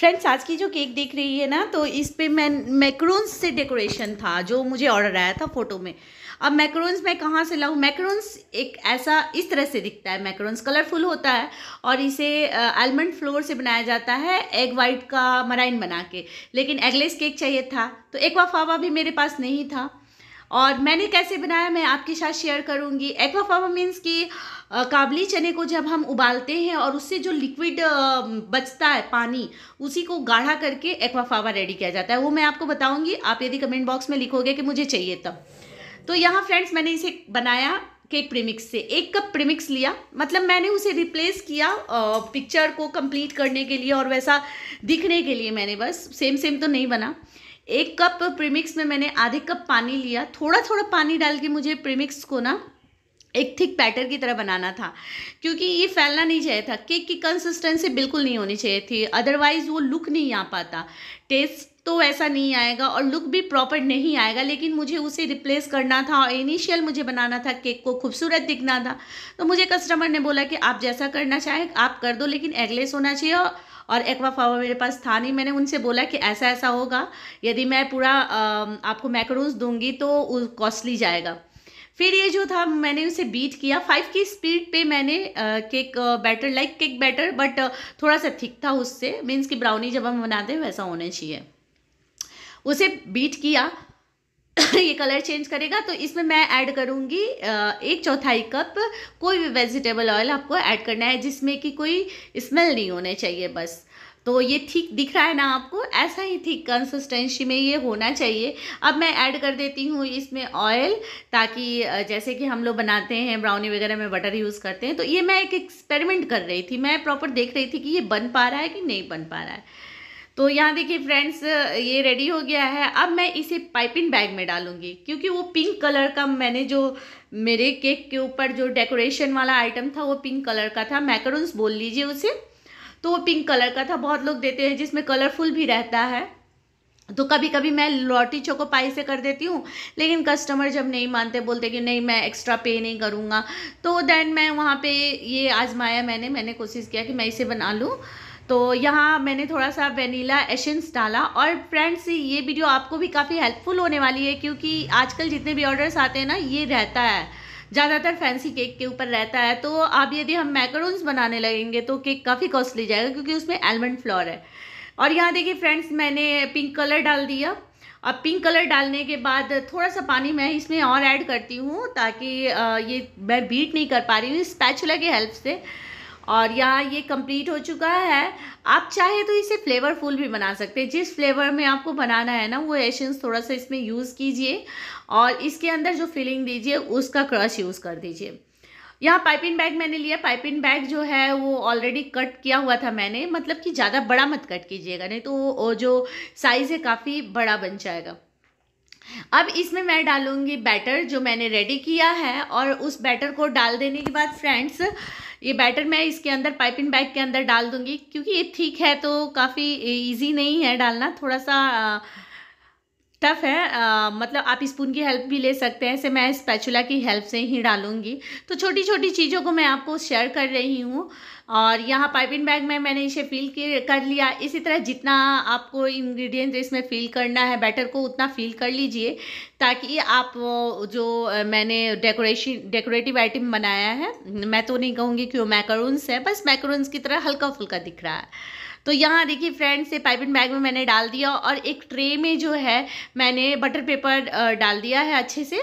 friends आज की जो केक देख रही है ना तो इस पर मैं मैक्रोन्स से डेकोरेशन था जो मुझे ऑर्डर आया था फ़ोटो में अब मैक्रोन्स मैं कहाँ से लाऊँ मैक्रोन्स एक ऐसा इस तरह से दिखता है मैक्रोन्स कलरफुल होता है और इसे आलमंड फ्लोर से बनाया जाता है एग वाइट का मराइन बना के लेकिन एगलेस केक चाहिए था तो एक फावा भी मेरे पास नहीं था और मैंने कैसे बनाया मैं आपके साथ शेयर करूँगी एक्वाफामा मीन्स कि काबली चने को जब हम उबालते हैं और उससे जो लिक्विड बचता है पानी उसी को गाढ़ा करके एक्वाफावा रेडी किया जाता है वो मैं आपको बताऊँगी आप यदि कमेंट बॉक्स में लिखोगे कि मुझे चाहिए तब तो यहाँ फ्रेंड्स मैंने इसे बनाया केक प्रीमिक्स से एक कप प्रीमिक्स लिया मतलब मैंने उसे रिप्लेस किया पिक्चर को कंप्लीट करने के लिए और वैसा दिखने के लिए मैंने बस सेम सेम तो नहीं बना एक कप प्रीमिक्स में मैंने आधे कप पानी लिया थोड़ा थोड़ा पानी डाल के मुझे प्रीमिक्स को ना एक थिक बैटर की तरह बनाना था क्योंकि ये फैलना नहीं चाहिए था केक की कंसिस्टेंसी बिल्कुल नहीं होनी चाहिए थी अदरवाइज़ वो लुक नहीं आ पाता टेस्ट तो वैसा नहीं आएगा और लुक भी प्रॉपर नहीं आएगा लेकिन मुझे उसे रिप्लेस करना था और इनिशियल मुझे बनाना था केक को खूबसूरत दिखना था तो मुझे कस्टमर ने बोला कि आप जैसा करना चाहे आप कर दो लेकिन एगलेस होना चाहिए और एक्वा फावा मेरे पास था नहीं मैंने उनसे बोला कि ऐसा ऐसा होगा यदि मैं पूरा आपको मैकरूंस दूँगी तो कॉस्टली जाएगा फिर ये जो था मैंने उसे बीट किया फाइव की स्पीड पे मैंने cake batter like cake batter but थोड़ा सा थिक था उससे मीन्स कि ब्राउनी जब हम बनाते हैं वैसा होना चाहिए उसे बीट किया ये कलर चेंज करेगा तो इसमें मैं ऐड करूँगी एक चौथाई कप कोई भी वेजिटेबल ऑयल आपको ऐड करना है जिसमें कि कोई स्मेल नहीं होने चाहिए बस तो ये ठीक दिख रहा है ना आपको ऐसा ही ठीक कंसिस्टेंसी में ये होना चाहिए अब मैं ऐड कर देती हूँ इसमें ऑयल ताकि जैसे कि हम लोग बनाते हैं ब्राउनी वगैरह में बटर यूज़ करते हैं तो ये मैं एक एक्सपेरिमेंट कर रही थी मैं प्रॉपर देख रही थी कि ये बन पा रहा है कि नहीं बन पा रहा है तो यहाँ देखिए फ्रेंड्स ये रेडी हो गया है अब मैं इसे पाइपिंग बैग में डालूंगी क्योंकि वो पिंक कलर का मैंने जो मेरे केक के ऊपर जो डेकोरेशन वाला आइटम था वो पिंक कलर का था मैकरून्स बोल लीजिए उसे तो वो पिंक कलर का था बहुत लोग देते हैं जिसमें कलरफुल भी रहता है तो कभी कभी मैं लॉटी चोको पाई से कर देती हूँ लेकिन कस्टमर जब नहीं मानते बोलते कि नहीं मैं एक्स्ट्रा पे नहीं करूँगा तो देन मैं वहाँ पे ये आजमाया मैंने मैंने कोशिश किया कि मैं इसे बना लूँ तो यहाँ मैंने थोड़ा सा वेनीला एशेंस डाला और फ्रेंड्स ये वीडियो आपको भी काफ़ी हेल्पफुल होने वाली है क्योंकि आजकल जितने भी ऑर्डर्स आते हैं ना ये रहता है ज़्यादातर फैंसी केक के ऊपर रहता है तो आप यदि हम मैकरोन्स बनाने लगेंगे तो केक काफ़ी कॉस्टली जाएगा क्योंकि उसमें एलमंड फ्लोर है और यहाँ देखिए फ्रेंड्स मैंने पिंक कलर डाल दिया अब पिंक कलर डालने के बाद थोड़ा सा पानी मैं इसमें और ऐड करती हूँ ताकि ये मैं बीट नहीं कर पा रही हूँ स्पैचुला की हेल्प से और यहाँ ये कंप्लीट हो चुका है आप चाहे तो इसे फ्लेवरफुल भी बना सकते हैं जिस फ्लेवर में आपको बनाना है ना वो एशंस थोड़ा सा इसमें यूज़ कीजिए और इसके अंदर जो फिलिंग दीजिए उसका क्रश यूज़ कर दीजिए यहाँ पाइपिंग बैग मैंने लिया पाइपिंग बैग जो है वो ऑलरेडी कट किया हुआ था मैंने मतलब कि ज़्यादा बड़ा मत कट कीजिएगा नहीं तो वो जो साइज़ है काफ़ी बड़ा बन जाएगा अब इसमें मैं डालूँगी बैटर जो मैंने रेडी किया है और उस बैटर को डाल देने के बाद फ्रेंड्स ये बैटर मैं इसके अंदर पाइपिंग बैग के अंदर डाल दूँगी क्योंकि ये ठीक है तो काफ़ी ईजी नहीं है डालना थोड़ा सा टफ़ है आ, मतलब आप स्पून की हेल्प भी ले सकते हैं ऐसे मैं स्पैचुला की हेल्प से ही डालूंगी तो छोटी छोटी चीज़ों को मैं आपको शेयर कर रही हूँ और यहाँ पाइपिंग बैग में मैंने इसे फिल कर लिया इसी तरह जितना आपको इंग्रेडिएंट इसमें फिल करना है बैटर को उतना फिल कर लीजिए ताकि आप जो मैंने डेकोरेशन डेकोरेटिव आइटम बनाया है मैं तो नहीं कहूँगी कि वो मैकरून्स है बस मैकरून्स की तरह हल्का फुल्का दिख रहा है तो यहाँ देखिए फ्रेंड्स से पाइपिन बैग में मैंने डाल दिया और एक ट्रे में जो है मैंने बटर पेपर डाल दिया है अच्छे से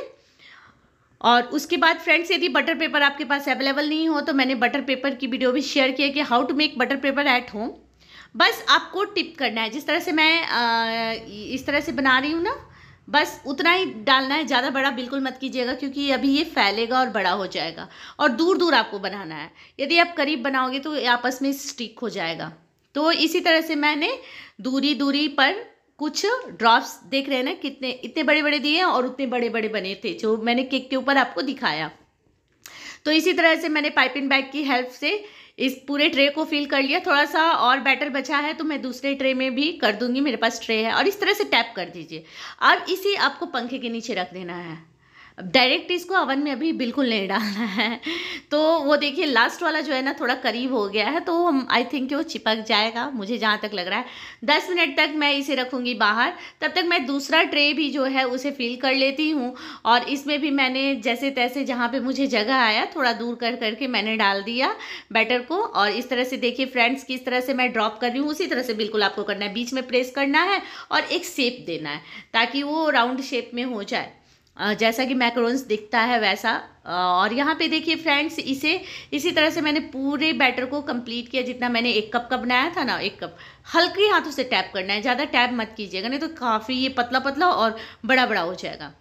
और उसके बाद फ्रेंड्स यदि बटर पेपर आपके पास अवेलेबल नहीं हो तो मैंने बटर पेपर की वीडियो भी शेयर किया कि how to make butter paper at home बस आपको टिप करना है जिस तरह से मैं आ, इस तरह से बना रही हूँ ना बस उतना ही डालना है ज़्यादा बड़ा बिल्कुल मत कीजिएगा क्योंकि अभी ये फैलेगा और बड़ा हो जाएगा और दूर दूर आपको बनाना है यदि आप करीब बनाओगे तो आपस में स्टिक हो जाएगा तो इसी तरह से मैंने दूरी दूरी पर कुछ ड्रॉप्स देख रहे हैं ना कितने इतने बड़े बड़े दिए और उतने बड़े बड़े बने थे जो मैंने केक के ऊपर आपको दिखाया तो इसी तरह से मैंने पाइपिंग बैग की हेल्प से इस पूरे ट्रे को फिल कर लिया थोड़ा सा और बैटर बचा है तो मैं दूसरे ट्रे में भी कर दूंगी मेरे पास ट्रे है और इस तरह से टैप कर दीजिए अब इसी आपको पंखे के नीचे रख देना है डायरेक्ट इसको अवन में अभी बिल्कुल नहीं डालना है तो वो देखिए लास्ट वाला जो है ना थोड़ा करीब हो गया है तो हम आई थिंक वो चिपक जाएगा मुझे जहाँ तक लग रहा है दस मिनट तक मैं इसे रखूँगी बाहर तब तक मैं दूसरा ट्रे भी जो है उसे फिल कर लेती हूँ और इसमें भी मैंने जैसे तैसे जहाँ पर मुझे जगह आया थोड़ा दूर कर करके मैंने डाल दिया बैटर को और इस तरह से देखिए फ्रेंड्स किस तरह से मैं ड्रॉप कर रही हूँ उसी तरह से बिल्कुल आपको करना है बीच में प्रेस करना है और एक शेप देना है ताकि वो राउंड शेप में हो जाए जैसा कि मैक्रोन्स दिखता है वैसा और यहाँ पे देखिए फ्रेंड्स इसे इसी तरह से मैंने पूरे बैटर को कंप्लीट किया जितना मैंने एक कप का बनाया था ना एक कप हल्के हाथों से टैप करना है ज़्यादा टैप मत कीजिएगा नहीं तो काफ़ी ये पतला पतला और बड़ा बड़ा हो जाएगा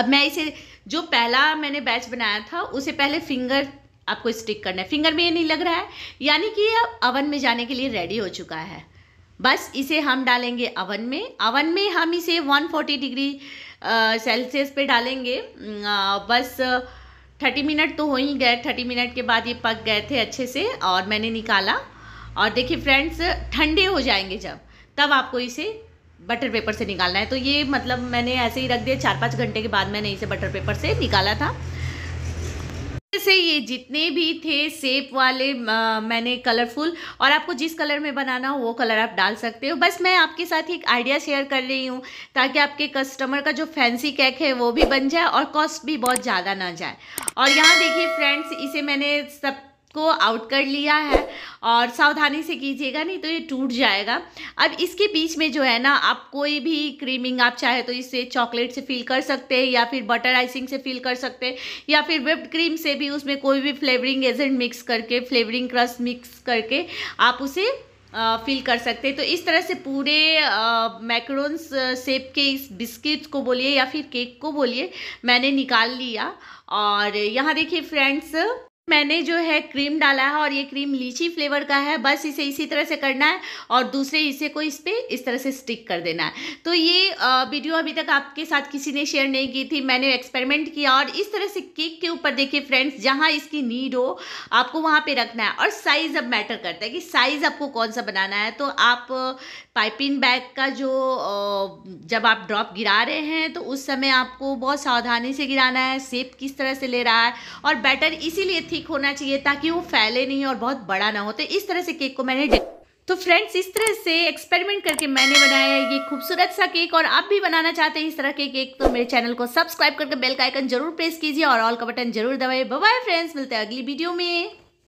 अब मैं इसे जो पहला मैंने बैच बनाया था उसे पहले फिंगर आपको स्टिक करना है फिंगर में ये नहीं लग रहा है यानी कि ये अवन में जाने के लिए रेडी हो चुका है बस इसे हम डालेंगे अवन में अवन में हम इसे 140 डिग्री सेल्सियस पे डालेंगे बस थर्टी मिनट तो हो ही गए थर्टी मिनट के बाद ये पक गए थे अच्छे से और मैंने निकाला और देखिए फ्रेंड्स ठंडे हो जाएंगे जब तब आपको इसे बटर पेपर से निकालना है तो ये मतलब मैंने ऐसे ही रख दिया चार पाँच घंटे के बाद मैंने इसे बटर पेपर से निकाला था से ये जितने भी थे सेप वाले आ, मैंने कलरफुल और आपको जिस कलर में बनाना हो वो कलर आप डाल सकते हो बस मैं आपके साथ एक आइडिया शेयर कर रही हूँ ताकि आपके कस्टमर का जो फैंसी केक है वो भी बन जाए और कॉस्ट भी बहुत ज़्यादा ना जाए और यहाँ देखिए फ्रेंड्स इसे मैंने सब को आउट कर लिया है और सावधानी से कीजिएगा नहीं तो ये टूट जाएगा अब इसके बीच में जो है ना आप कोई भी क्रीमिंग आप चाहे तो इसे चॉकलेट से फिल कर सकते हैं या फिर बटर आइसिंग से फिल कर सकते हैं या फिर विप्ड क्रीम से भी उसमें कोई भी फ्लेवरिंग एजेंट मिक्स करके फ्लेवरिंग क्रस मिक्स करके आप उसे फिल कर सकते हैं तो इस तरह से पूरे मैक्रोन्स सेप के इस बिस्किट को बोलिए या फिर केक को बोलिए मैंने निकाल लिया और यहाँ देखिए फ्रेंड्स मैंने जो है क्रीम डाला है और ये क्रीम लीची फ्लेवर का है बस इसे इसी तरह से करना है और दूसरे हिस्से को इस पर इस तरह से स्टिक कर देना है तो ये वीडियो अभी तक आपके साथ किसी ने शेयर नहीं की थी मैंने एक्सपेरिमेंट किया और इस तरह से केक के ऊपर देखिए फ्रेंड्स जहाँ इसकी नीड हो आपको वहाँ पर रखना है और साइज़ अब मैटर करता है कि साइज़ आपको कौन सा बनाना है तो आप पाइपिंग बैग का जो जब आप ड्रॉप गिरा रहे हैं तो उस समय आपको बहुत सावधानी से गिराना है सेप किस तरह से ले रहा है और बैटर इसीलिए थी केक होना चाहिए ताकि वो फैले नहीं और बहुत बड़ा ना हो तो इस तरह से केक को मैंने तो फ्रेंड्स इस तरह से एक्सपेरिमेंट करके मैंने बनाया ये खूबसूरत सा केक और आप भी बनाना चाहते हैं इस तरह के केक तो मेरे चैनल को सब्सक्राइब करके बेल का आइकन जरूर प्रेस कीजिए और ऑल का बटन जरूर दबाइए बाय फ्रेंड्स मिलते हैं अगली वीडियो में